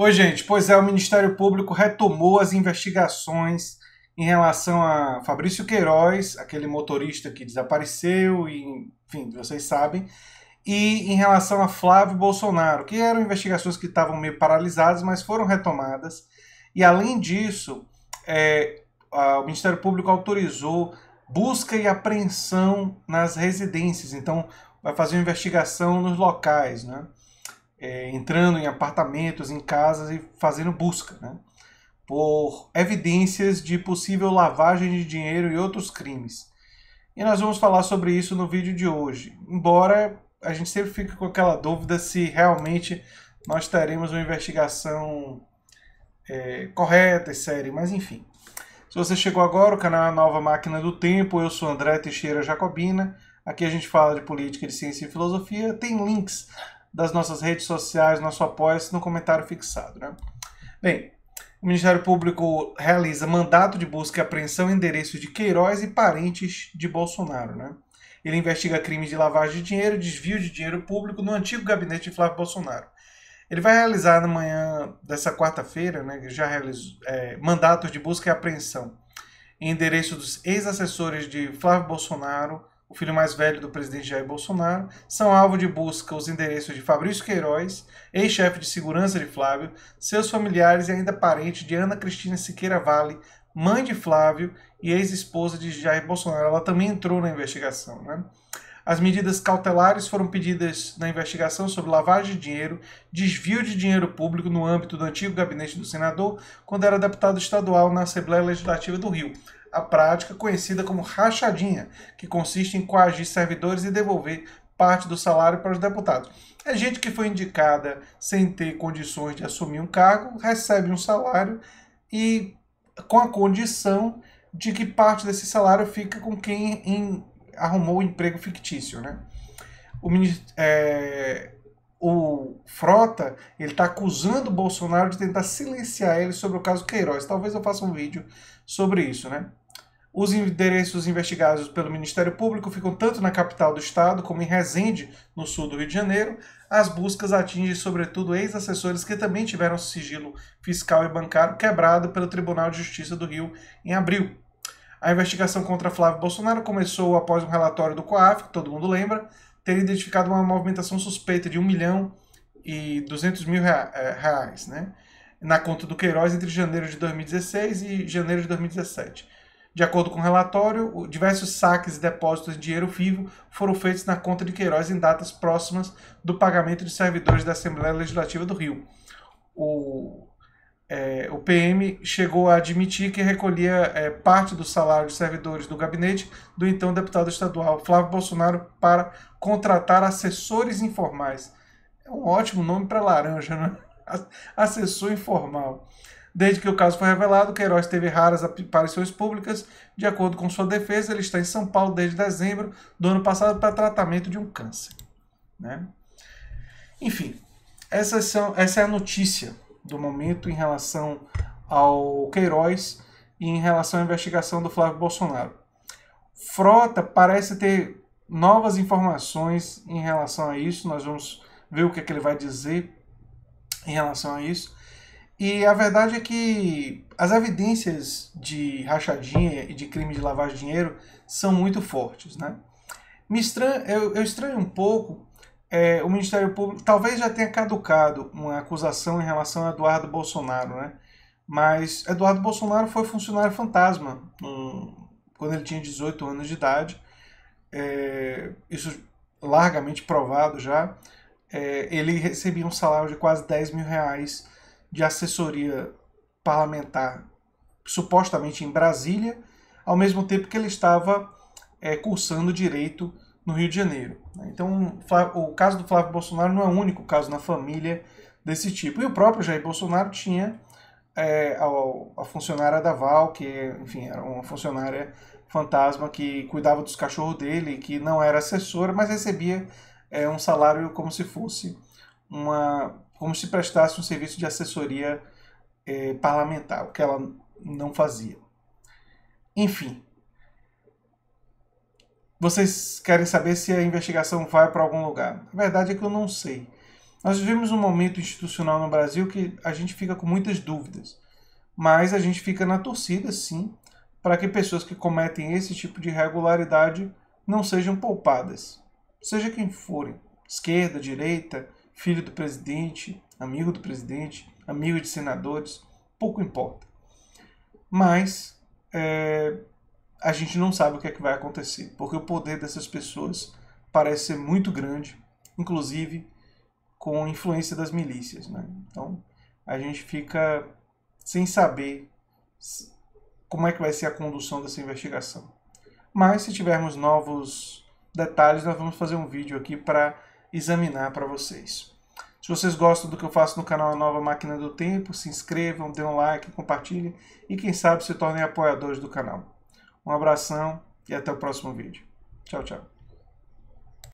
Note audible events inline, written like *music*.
Oi, gente. Pois é, o Ministério Público retomou as investigações em relação a Fabrício Queiroz, aquele motorista que desapareceu, e, enfim, vocês sabem, e em relação a Flávio Bolsonaro, que eram investigações que estavam meio paralisadas, mas foram retomadas. E além disso, é, a, o Ministério Público autorizou busca e apreensão nas residências, então vai fazer uma investigação nos locais, né? é, entrando em apartamentos, em casas e fazendo busca né, por evidências de possível lavagem de dinheiro e outros crimes. E nós vamos falar sobre isso no vídeo de hoje. Embora a gente sempre fique com aquela dúvida se realmente nós teremos uma investigação é, correta e séria, mas enfim. Se você chegou agora, o canal é a Nova Máquina do Tempo. Eu sou André Teixeira Jacobina. Aqui a gente fala de política, de ciência e filosofia. Tem links das nossas redes sociais, nosso apoio no comentário fixado. Né? Bem, o Ministério Público realiza mandato de busca e apreensão em endereços de Queiroz e parentes de Bolsonaro. Né? Ele investiga crimes de lavagem de dinheiro e desvio de dinheiro público no antigo gabinete de Flávio Bolsonaro. Ele vai realizar na manhã dessa quarta-feira, né, já realizou, é, mandatos de busca e apreensão em endereço dos ex-assessores de Flávio Bolsonaro, o filho mais velho do presidente Jair Bolsonaro, são alvo de busca os endereços de Fabrício Queiroz, ex-chefe de segurança de Flávio, seus familiares e ainda parente de Ana Cristina Siqueira Vale, mãe de Flávio e ex-esposa de Jair Bolsonaro. Ela também entrou na investigação. Né? As medidas cautelares foram pedidas na investigação sobre lavagem de dinheiro, desvio de dinheiro público no âmbito do antigo gabinete do senador, quando era deputado estadual na Assembleia Legislativa do Rio a prática conhecida como rachadinha, que consiste em coagir servidores e devolver parte do salário para os deputados. É gente que foi indicada sem ter condições de assumir um cargo, recebe um salário e com a condição de que parte desse salário fica com quem em, arrumou o emprego fictício, né? O, é, o Frota ele está acusando o Bolsonaro de tentar silenciar ele sobre o caso Queiroz. Talvez eu faça um vídeo sobre isso, né? Os endereços investigados pelo Ministério Público ficam tanto na capital do estado como em Resende, no sul do Rio de Janeiro. As buscas atingem sobretudo ex-assessores que também tiveram sigilo fiscal e bancário quebrado pelo Tribunal de Justiça do Rio em abril. A investigação contra Flávio Bolsonaro começou após um relatório do COAF, que todo mundo lembra, ter identificado uma movimentação suspeita de 1 milhão e 200 mil eh, reais né, na conta do Queiroz entre janeiro de 2016 e janeiro de 2017. De acordo com o relatório, diversos saques e depósitos de dinheiro vivo foram feitos na conta de Queiroz em datas próximas do pagamento de servidores da Assembleia Legislativa do Rio. O, é, o PM chegou a admitir que recolhia é, parte do salário de servidores do gabinete do então deputado estadual Flávio Bolsonaro para contratar assessores informais. É um ótimo nome para laranja, né? *laughs* Assessor informal. Desde que o caso foi revelado, Queiroz teve raras aparições públicas. De acordo com sua defesa, ele está em São Paulo desde dezembro do ano passado para tratamento de um câncer. Né? Enfim, essas são, essa é a notícia do momento em relação ao Queiroz e em relação à investigação do Flávio Bolsonaro. Frota parece ter novas informações em relação a isso. Nós vamos ver o que, é que ele vai dizer em relação a isso. E a verdade é que as evidências de rachadinha e de crime de lavagem de dinheiro são muito fortes. Né? Me estranho, eu, eu estranho um pouco é, o Ministério Público, talvez já tenha caducado uma acusação em relação a Eduardo Bolsonaro, né? mas Eduardo Bolsonaro foi funcionário fantasma quando ele tinha 18 anos de idade, é, isso largamente provado já. É, ele recebia um salário de quase 10 mil reais de assessoria parlamentar, supostamente em Brasília, ao mesmo tempo que ele estava é, cursando direito no Rio de Janeiro. Né? Então, o caso do Flávio Bolsonaro não é o único caso na família desse tipo. E o próprio Jair Bolsonaro tinha é, a, a, funcionária da Val, que, enfim, era uma funcionária fantasma que cuidava dos cachorros dele, que não era assessora, mas recebia é, um salário como se fosse uma como se prestasse um serviço de assessoria é, parlamentar, o que ela não fazia. Enfim, vocês querem saber se a investigação vai para algum lugar? A verdade é que eu não sei. Nós vivemos um momento institucional no Brasil que a gente fica com muitas dúvidas, mas a gente fica na torcida, sim, para que pessoas que cometem esse tipo de irregularidade não sejam poupadas, seja quem forem, esquerda, direita, filho do presidente, amigo do presidente, amigo de senadores, pouco importa. Mas é, a gente não sabe o que é que vai acontecer, porque o poder dessas pessoas parece ser muito grande, inclusive com a influência das milícias. Né? Então a gente fica sem saber como é que vai ser a condução dessa investigação. Mas se tivermos novos detalhes, nós vamos fazer um vídeo aqui para examinar para vocês. Se vocês gostam do que eu faço no canal A Nova Máquina do Tempo, se inscrevam, dêem um like, compartilhem e quem sabe se tornem apoiadores do canal. Um abração e até o próximo vídeo. Tchau, tchau.